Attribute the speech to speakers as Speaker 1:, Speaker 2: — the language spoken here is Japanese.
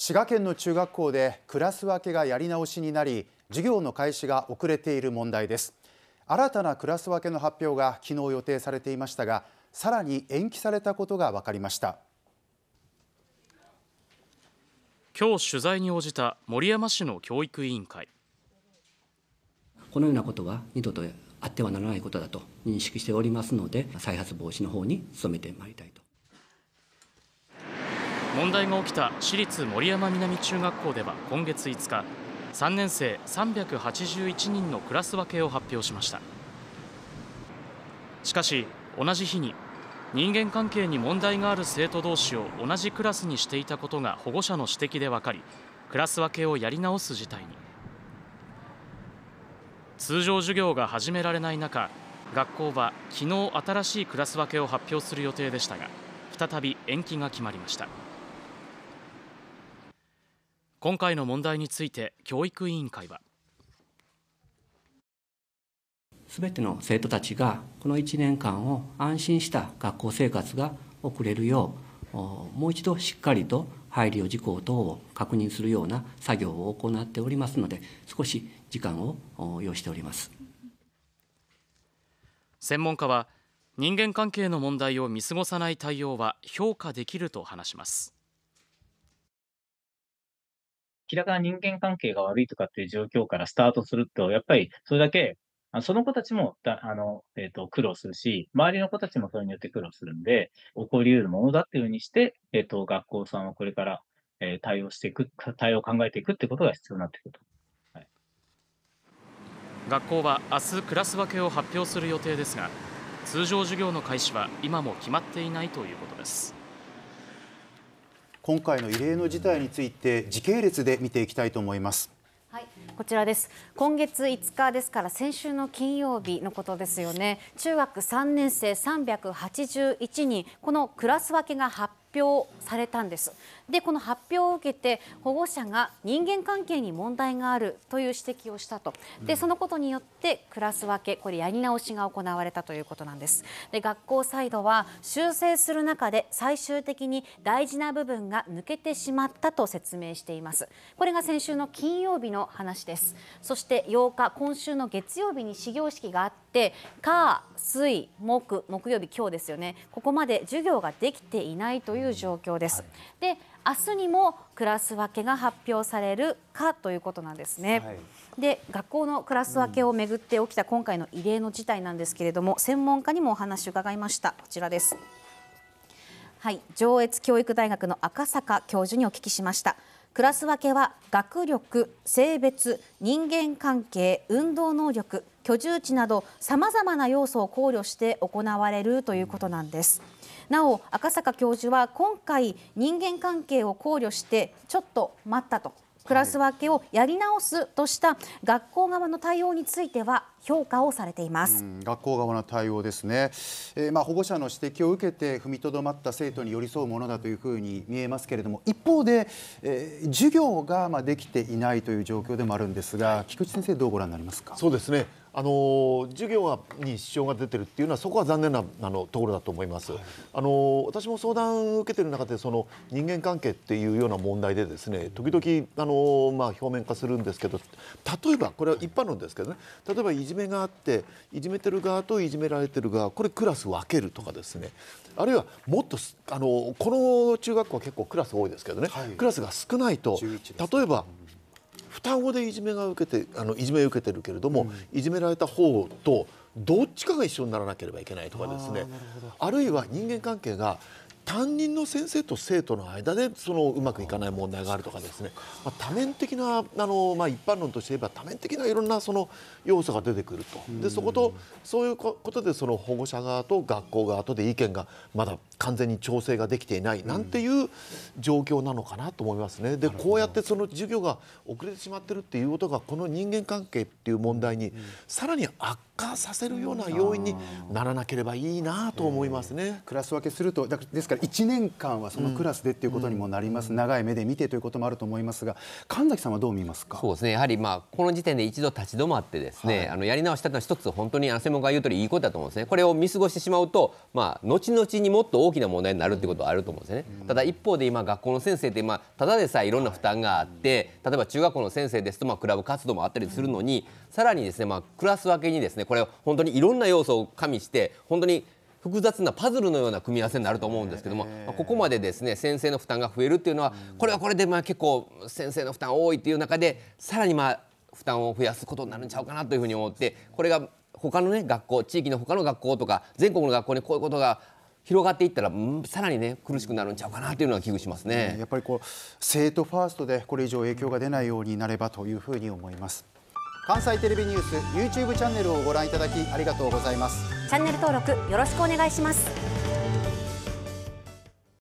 Speaker 1: 滋賀県の中学校でクラス分けがやり直しになり授業の開始が遅れている問題です新たなクラス分けの発表が昨日予定されていましたがさらに延期されたことが分かりました
Speaker 2: 今日取材に応じた森山市の教育委員会
Speaker 3: このようなことは二度とあってはならないことだと認識しておりますので再発防止の方に努めてまいりたいと
Speaker 2: 問題が起きた私立森山南中学校では今月5日3年生381人のクラス分けを発表しましたしかし同じ日に人間関係に問題がある生徒同士を同じクラスにしていたことが保護者の指摘で分かりクラス分けをやり直す事態に通常授業が始められない中学校は昨日新しいクラス分けを発表する予定でしたが再び延期が決まりました。今回の問題について教育委員会は
Speaker 3: すべての生徒たちがこの1年間を安心した学校生活が送れるようもう一度しっかりと配慮事項等を確認するような作業を行っておりますので少し時間を要しております
Speaker 2: 専門家は人間関係の問題を見過ごさない対応は評価できると話します明らかな人間関係が悪いとかっていう状況からスタートすると、やっぱりそれだけ、その子たちもだあの、えーと、苦労するし、周りの子たちもそれによって苦労するんで、起こり得るものだっていうふうにして、えーと、と学校さんはこれから、えー、対応していく、対応を考えていくってことが必要になってくると。はい、学校は明日クラス分けを発表する予定ですが、通常授業の開始は今も決まっていないということです。今
Speaker 1: 回の異例の事態について時系列で見ていきたいと思います。
Speaker 4: はい、こちらです今月5日ですから先週の金曜日のことですよね中学3年生381人このクラス分けが発表されたんですでこの発表を受けて保護者が人間関係に問題があるという指摘をしたとでそのことによってクラス分けこれやり直しが行われたということなんですで学校サイドは修正する中で最終的に大事な部分が抜けてしまったと説明していますこれが先週の金曜日の話ですそして8日今週の月曜日に始業式があってして火水木木曜日今日ですよねここまで授業ができていないという状況です。で明日にもクラス分けが発表されるかということなんですね。はい、で学校のクラス分けをめぐって起きた今回の異例の事態なんですけれども専門家にもお話を伺いましたこちらです。はい上越教育大学の赤坂教授にお聞きしました。クラス分けは学力性別人間関係運動能力居住地などさまざまな要素を考慮して行われるということなんです。なお赤坂教授は今回人間関係を考慮してちょっと待ったとクラス分けをやり直すとした学校側の対応については強化をされています、う
Speaker 1: ん、学校側の対応ですね、えー、まあ、保護者の指摘を受けて踏みとどまった生徒に寄り添うものだというふうに見えますけれども一方で、えー、授業がまあできていないという状況でもあるんですが菊池先生どうご覧になります
Speaker 5: かそうですねあの授業に支障が出てるっていうのはそこは残念なあのところだと思います。あの私も相談を受けてる中でその人間関係っていうような問題でですね時々あの、まあ、表面化するんですけど例えばこれは一般論ですけどね例えばいじめがあっていじめてる側といじめられてる側これクラス分けるとかですねあるいはもっとあのこの中学校は結構クラス多いですけどね、はい、クラスが少ないと、ね、例えば双子でいじめが受けてあのいじめを受けてるけれども、うん、いじめられた方とどっちかが一緒にならなければいけないとかですねあるいは人間関係が担任の先生と生徒の間でそのうまくいかない問題があるとかですね、まあ、多面的なあの、まあ、一般論として言えば多面的ないろんなその要素が出てくるとでそことそういうことでその保護者側と学校側とで意見がまだ完全に調整ができていないなんていう状況なのかなと思いますね。でこうやってその授業が遅れてしまってるっていうことがこの人間関係っていう問題にさらに悪化させるような要因にならなければいいなと思い
Speaker 1: ますね。クラス分けするとですから1年間はそのクラスでっていうことにもなります、長い目で見
Speaker 3: てということもあると思いますが神崎さんはどう見ますかそうですねやはりまあこの時点で一度立ち止まってですね、はい、あのやり直したのは一つ本当にあの専門家が言う通りいいことだと思うんですね。これを見過ごしてしまうとまあ後々にもっと大きな問題になるってことはあると思うんですね。ただ一方で今学校の先生ってあただでさえいろんな負担があって例えば中学校の先生ですとまあクラブ活動もあったりするのにさらにですねまあクラス分けにですねこれ本当にいろんな要素を加味して本当に複雑なパズルのような組み合わせになると思うんですけども、まここまでですね先生の負担が増えるっていうのはこれはこれでまあ結構先生の負担多いっていう中でさらにまあ負担を増やすことになるんちゃうかなというふうに思ってこれが他のね学校地域の他の学校とか全国の学校にこういうことが広がっていったら、さらにね、苦しくなるんちゃうかなというのは危惧しますね。やっぱりこう、
Speaker 1: 生徒ファーストで、これ以上影響が出ないようになればというふうに思います。関西テレビニュース YouTube チャンネルをご覧いただきありがとうございます
Speaker 4: チャンネル登録よろしくお願いします